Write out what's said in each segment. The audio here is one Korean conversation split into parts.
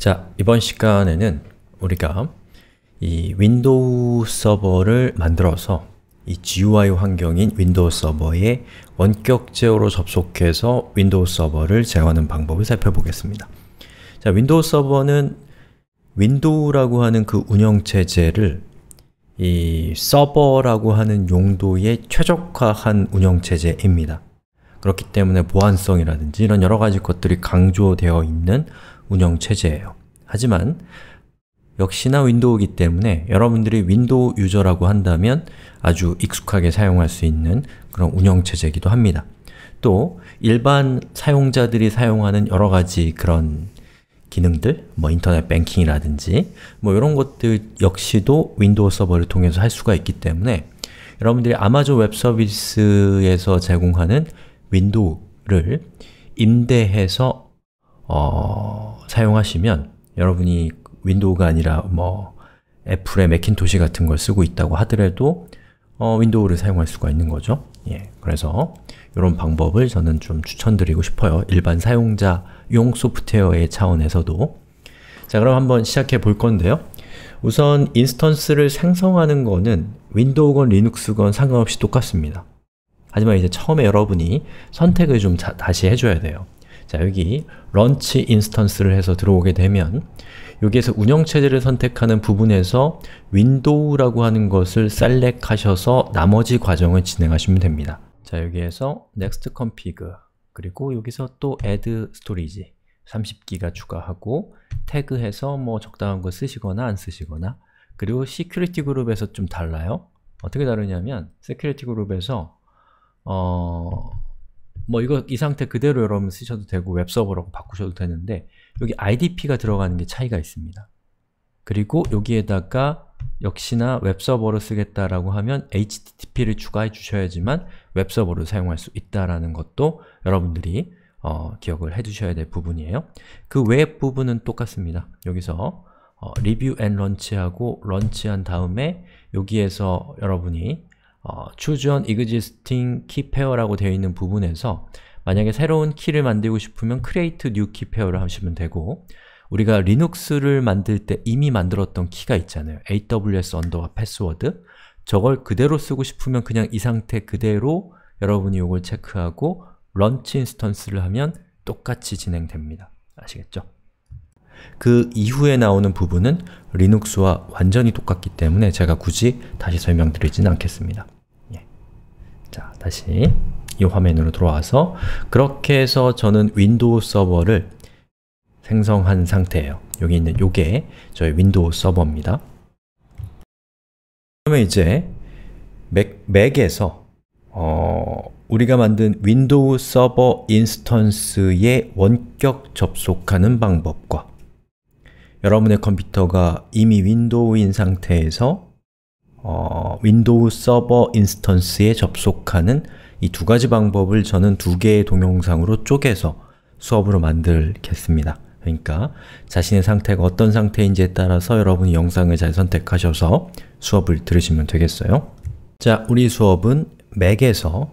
자, 이번 시간에는 우리가 이 윈도우 서버를 만들어서 이 GUI 환경인 윈도우 서버에 원격 제어로 접속해서 윈도우 서버를 제어하는 방법을 살펴보겠습니다. 자, 윈도우 서버는 윈도우라고 하는 그 운영체제를 이 서버라고 하는 용도의 최적화한 운영체제입니다. 그렇기 때문에 보안성이라든지 이런 여러 가지 것들이 강조되어 있는 운영체제예요. 하지만 역시나 윈도우이기 때문에 여러분들이 윈도우 유저라고 한다면 아주 익숙하게 사용할 수 있는 그런 운영체제이기도 합니다. 또 일반 사용자들이 사용하는 여러 가지 그런 기능들, 뭐 인터넷 뱅킹이라든지 뭐 이런 것들 역시도 윈도우 서버를 통해서 할 수가 있기 때문에 여러분들이 아마존 웹 서비스에서 제공하는 윈도우를 임대해서 어... 사용하시면 여러분이 윈도우가 아니라 뭐 애플의 매킨토시 같은 걸 쓰고 있다고 하더라도 어, 윈도우를 사용할 수가 있는 거죠. 예, 그래서 이런 방법을 저는 좀 추천드리고 싶어요. 일반 사용자용 소프트웨어의 차원에서도 자, 그럼 한번 시작해 볼 건데요. 우선 인스턴스를 생성하는 거는 윈도우건 리눅스건 상관없이 똑같습니다. 하지만 이제 처음에 여러분이 선택을 좀 자, 다시 해줘야 돼요. 자 여기 런치 인스턴스를 해서 들어오게 되면 여기에서 운영체제를 선택하는 부분에서 윈도우라고 하는 것을 셀렉하셔서 나머지 과정을 진행하시면 됩니다. 자 여기에서 next config 그리고 여기서 또 add storage 30기가 추가하고 태그해서 뭐 적당한 거 쓰시거나 안 쓰시거나 그리고 security 그룹에서 좀 달라요. 어떻게 다르냐면 security 그룹에서 어... 뭐 이거 이 상태 그대로 여러분 쓰셔도 되고 웹서버라고 바꾸셔도 되는데 여기 IDP가 들어가는 게 차이가 있습니다. 그리고 여기에다가 역시나 웹서버로 쓰겠다라고 하면 HTTP를 추가해 주셔야지만 웹서버를 사용할 수 있다라는 것도 여러분들이 어, 기억을 해주셔야 될 부분이에요. 그 웹 부분은 똑같습니다. 여기서 어, 리뷰 앤 런치하고 런치한 다음에 여기에서 여러분이 어, choose an existing key pair라고 되어 있는 부분에서 만약에 새로운 키를 만들고 싶으면 create new key pair를 하시면 되고 우리가 리눅스를 만들 때 이미 만들었던 키가 있잖아요. aws 언더와 패스워드 저걸 그대로 쓰고 싶으면 그냥 이 상태 그대로 여러분이 이걸 체크하고 런치 인스턴스를 하면 똑같이 진행됩니다. 아시겠죠? 그 이후에 나오는 부분은 리눅스와 완전히 똑같기 때문에 제가 굳이 다시 설명드리진 않겠습니다. 예. 자, 다시 이 화면으로 돌아와서 그렇게 해서 저는 윈도우 서버를 생성한 상태예요. 여기 있는 요게 저의 윈도우 서버입니다. 그러면 이제 맥, 맥에서 어, 우리가 만든 윈도우 서버 인스턴스에 원격 접속하는 방법과 여러분의 컴퓨터가 이미 윈도우인 상태에서 어, 윈도우 서버 인스턴스에 접속하는 이 두 가지 방법을 저는 두 개의 동영상으로 쪼개서 수업으로 만들겠습니다. 그러니까 자신의 상태가 어떤 상태인지에 따라서 여러분이 영상을 잘 선택하셔서 수업을 들으시면 되겠어요. 자, 우리 수업은 맥에서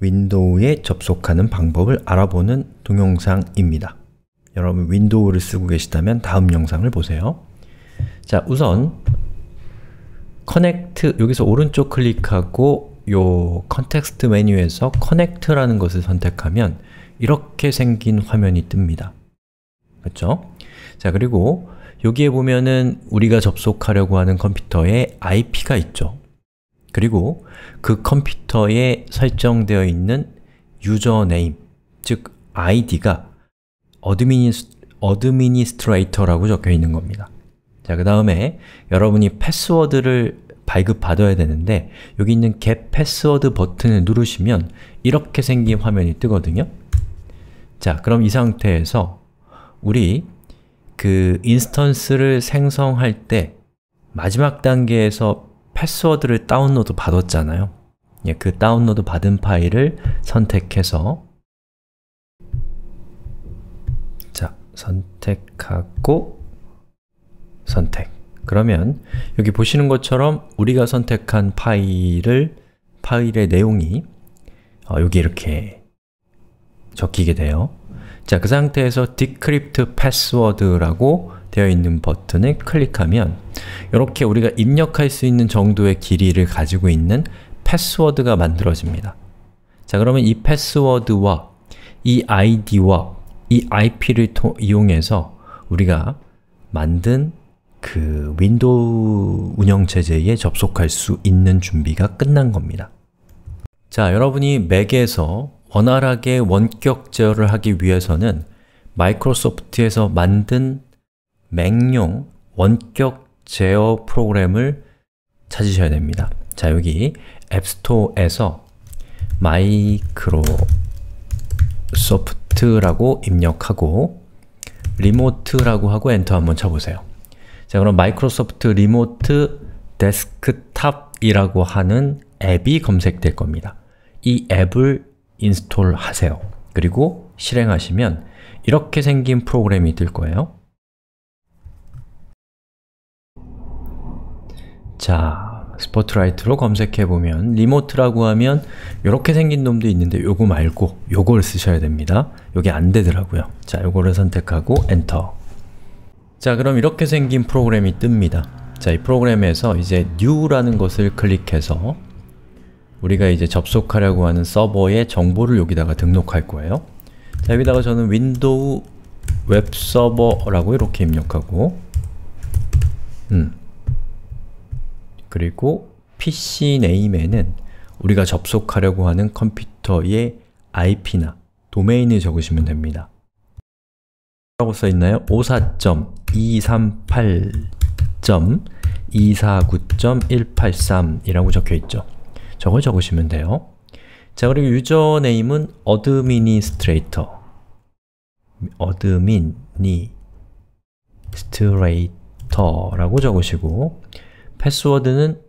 윈도우에 접속하는 방법을 알아보는 동영상입니다. 여러분 윈도우를 쓰고 계시다면 다음 영상을 보세요. 자, 우선 커넥트 여기서 오른쪽 클릭하고 요 컨텍스트 메뉴에서 커넥트라는 것을 선택하면 이렇게 생긴 화면이 뜹니다. 그렇죠? 자, 그리고 여기에 보면은 우리가 접속하려고 하는 컴퓨터에 IP가 있죠. 그리고 그 컴퓨터에 설정되어 있는 유저네임, 즉 ID가 a d m i n i s t 니스트레이터라고 적혀 있는 겁니다. 자, 그 다음에 여러분이 패스워드를 발급받아야 되는데 여기 있는 get password 버튼을 누르시면 이렇게 생긴 화면이 뜨거든요. 자, 그럼 이 상태에서 우리 그 인스턴스를 생성할 때 마지막 단계에서 패스워드를 다운로드 받았잖아요. 예, 그 다운로드 받은 파일을 선택해서 자, 선택하고 선택. 그러면 여기 보시는 것처럼 우리가 선택한 파일을 파일의 내용이 어, 여기 이렇게 적히게 돼요. 자, 그 상태에서 decrypt password라고 되어 있는 버튼을 클릭하면 이렇게 우리가 입력할 수 있는 정도의 길이를 가지고 있는 패스워드가 만들어집니다. 자, 그러면 이 패스워드와 이 아이디와 이 IP를 통, 이용해서 우리가 만든 그 윈도우 운영체제에 접속할 수 있는 준비가 끝난 겁니다. 자, 여러분이 맥에서 원활하게 원격 제어를 하기 위해서는 마이크로소프트에서 만든 맥용 원격 제어 프로그램을 찾으셔야 됩니다. 자, 여기 앱스토어에서 마이크로소프트 프트라고 입력하고 리모트라고 하고 엔터 한번 쳐보세요. 자 그럼 마이크로소프트 리모트 데스크탑이라고 하는 앱이 검색될 겁니다. 이 앱을 인스톨하세요. 그리고 실행하시면 이렇게 생긴 프로그램이 뜰 거예요. 자, 스포트라이트로 검색해보면 리모트라고 하면 이렇게 생긴 놈도 있는데 요거 말고 요걸 쓰셔야 됩니다. 요게 안 되더라고요. 자, 요거를 선택하고 엔터 자, 그럼 이렇게 생긴 프로그램이 뜹니다. 자, 이 프로그램에서 이제 new라는 것을 클릭해서 우리가 이제 접속하려고 하는 서버의 정보를 여기다가 등록할 거예요. 자, 여기다가 저는 윈도우 웹서버라고 이렇게 입력하고 음, 그리고 PC 네임에는 우리가 접속하려고 하는 컴퓨터의 IP나 도메인을 적으시면 됩니다. 라고 써있나요? 54.238.249.183 이라고 적혀있죠. 저걸 적으시면 돼요. 자, 그리고 유저네임은 어드미니스트레이터 어드미니스트레이터라고 적으시고 패스워드는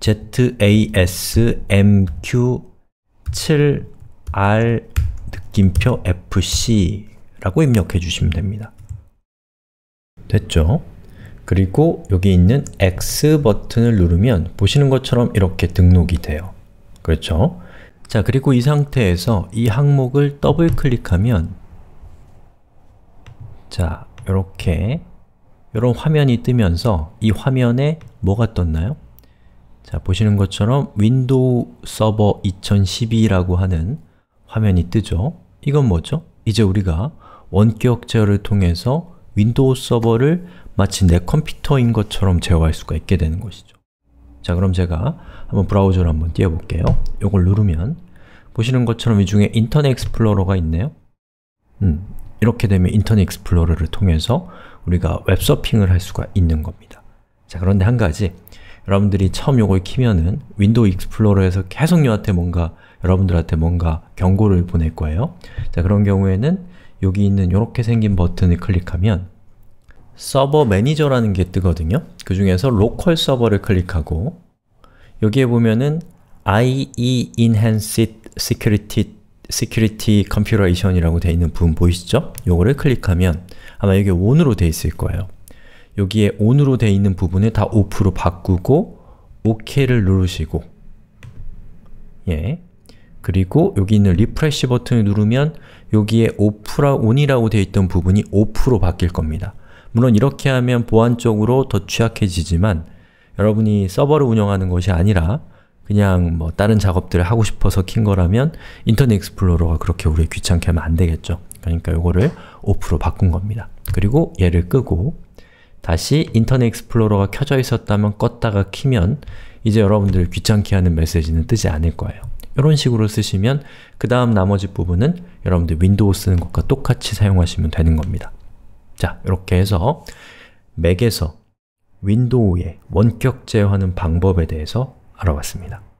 zasmq7r 느낌표 fc라고 입력해 주시면 됩니다. 됐죠? 그리고 여기 있는 X 버튼을 누르면 보시는 것처럼 이렇게 등록이 돼요. 그렇죠? 자, 그리고 이 상태에서 이 항목을 더블 클릭하면 자, 이렇게 이런 화면이 뜨면서 이 화면에 뭐가 떴나요? 자, 보시는 것처럼 윈도우 서버 2012라고 하는 화면이 뜨죠? 이건 뭐죠? 이제 우리가 원격 제어를 통해서 윈도우 서버를 마치 내 컴퓨터인 것처럼 제어할 수가 있게 되는 것이죠. 자, 그럼 제가 한번 브라우저를 한번 띄워볼게요. 이걸 누르면 보시는 것처럼 이 중에 인터넷 익스플로러가 있네요. 음, 이렇게 되면 인터넷 익스플로러를 통해서 우리가 웹서핑을 할 수가 있는 겁니다. 자, 그런데 한 가지 여러분들이 처음 요걸 키면은 윈도우 익스플로러에서 계속 여한테 뭔가 여러분들한테 뭔가 경고를 보낼 거예요. 자, 그런 경우에는 여기 있는 이렇게 생긴 버튼을 클릭하면 서버 매니저라는 게 뜨거든요. 그 중에서 로컬 서버를 클릭하고 여기에 보면은 IE Enhanced Security security configuration이라고 되어 있는 부분 보이시죠? 요거를 클릭하면 아마 여기 on으로 되어 있을 거예요. 여기에 on으로 되어 있는 부분을 다 off로 바꾸고 OK를 누르시고 예 그리고 여기 있는 Refresh 버튼을 누르면 여기에 off라 on이라고 되어 있던 부분이 off로 바뀔 겁니다. 물론 이렇게 하면 보안적으로 더 취약해지지만 여러분이 서버를 운영하는 것이 아니라 그냥 뭐 다른 작업들을 하고 싶어서 킨 거라면 인터넷 익스플로러가 그렇게 우리 귀찮게 하면 안 되겠죠. 그러니까 이거를 오프로 바꾼 겁니다. 그리고 얘를 끄고 다시 인터넷 익스플로러가 켜져 있었다면 껐다가 키면 이제 여러분들 귀찮게 하는 메시지는 뜨지 않을 거예요. 이런 식으로 쓰시면 그 다음 나머지 부분은 여러분들 윈도우 쓰는 것과 똑같이 사용하시면 되는 겁니다. 자, 이렇게 해서 맥에서 윈도우에 원격 제어하는 방법에 대해서 알아봤습니다.